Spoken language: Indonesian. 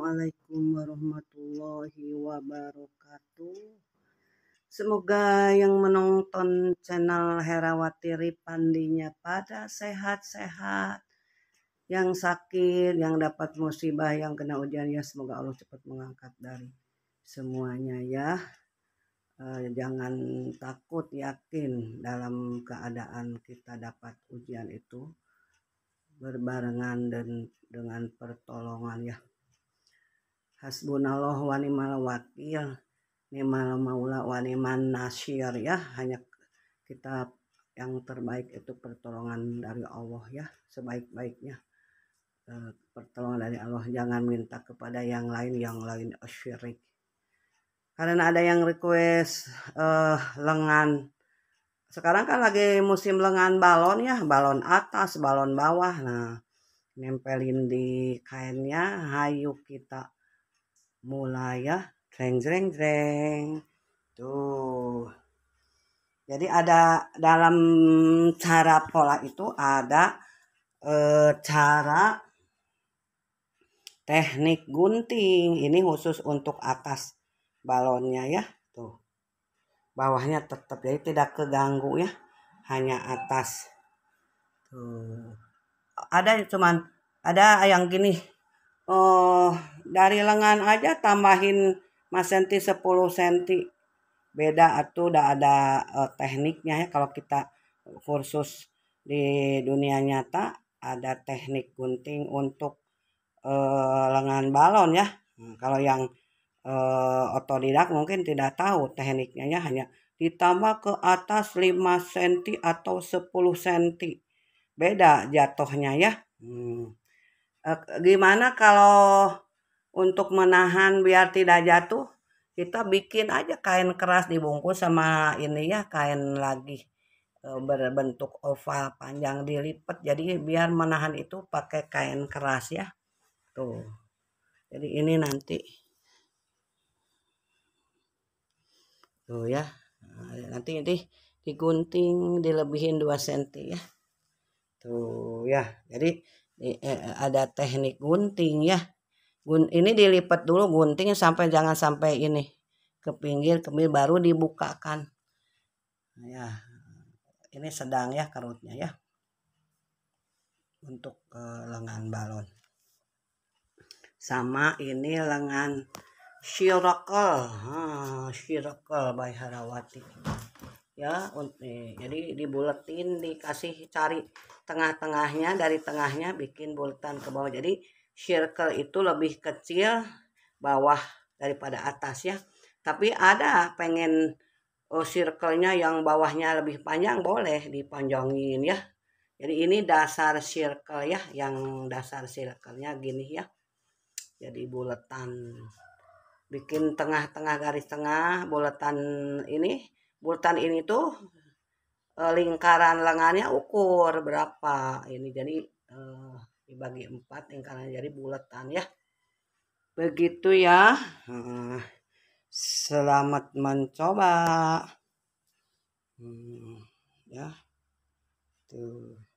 Assalamualaikum warahmatullahi wabarakatuh. Semoga yang menonton channel Herawati Ripandinya pada sehat-sehat. Yang sakit, yang dapat musibah, yang kena ujian ya semoga Allah cepat mengangkat dari semuanya ya. E, jangan takut, yakin dalam keadaan kita dapat ujian itu berbarengan dan dengan pertolongan ya hasbunallah wa ni'mal wakil ni'mal maula wa ni'man nasir ya hanya kita yang terbaik itu pertolongan dari Allah ya sebaik-baiknya eh, pertolongan dari Allah jangan minta kepada yang lain yang lain syirik karena ada yang request uh, lengan sekarang kan lagi musim lengan balon ya balon atas balon bawah nah nempelin di kainnya hayu kita mulai ya jreng jreng jreng tuh jadi ada dalam cara pola itu ada eh, cara teknik gunting ini khusus untuk atas balonnya ya tuh bawahnya tetap jadi tidak keganggu ya hanya atas tuh ada cuman ada yang gini oh, dari lengan aja tambahin mas senti 10 senti beda atau udah ada uh, tekniknya ya kalau kita kursus di dunia nyata ada teknik gunting untuk uh, lengan balon ya nah, kalau yang uh, otodidak mungkin tidak tahu tekniknya ya hanya ditambah ke atas 5 cm atau 10 cm beda jatuhnya ya hmm. Eh, gimana kalau untuk menahan biar tidak jatuh kita bikin aja kain keras dibungkus sama ini ya kain lagi eh, berbentuk oval panjang dilipat jadi biar menahan itu pakai kain keras ya tuh jadi ini nanti tuh ya nanti nanti digunting dilebihin 2 cm ya tuh ya jadi Eh, eh, ada teknik gunting ya Gun, ini dilipat dulu guntingnya sampai jangan sampai ini ke pinggir ke pinggir baru dibukakan ya ini sedang ya kerutnya ya untuk ke eh, lengan balon sama ini lengan shirakel ha, ah, shirakel by Harawati ya eh, jadi dibuletin dikasih cari tengah-tengahnya dari tengahnya bikin bulatan ke bawah jadi circle itu lebih kecil bawah daripada atas ya tapi ada pengen oh, circle-nya yang bawahnya lebih panjang boleh dipanjangin ya jadi ini dasar circle ya yang dasar circle-nya gini ya jadi bulatan bikin tengah-tengah garis tengah bulatan ini bulatan ini tuh iya. eh, lingkaran lengannya ukur berapa ini jadi eh, dibagi empat lingkaran jadi bulatan ya begitu ya hmm, selamat mencoba hmm, ya tuh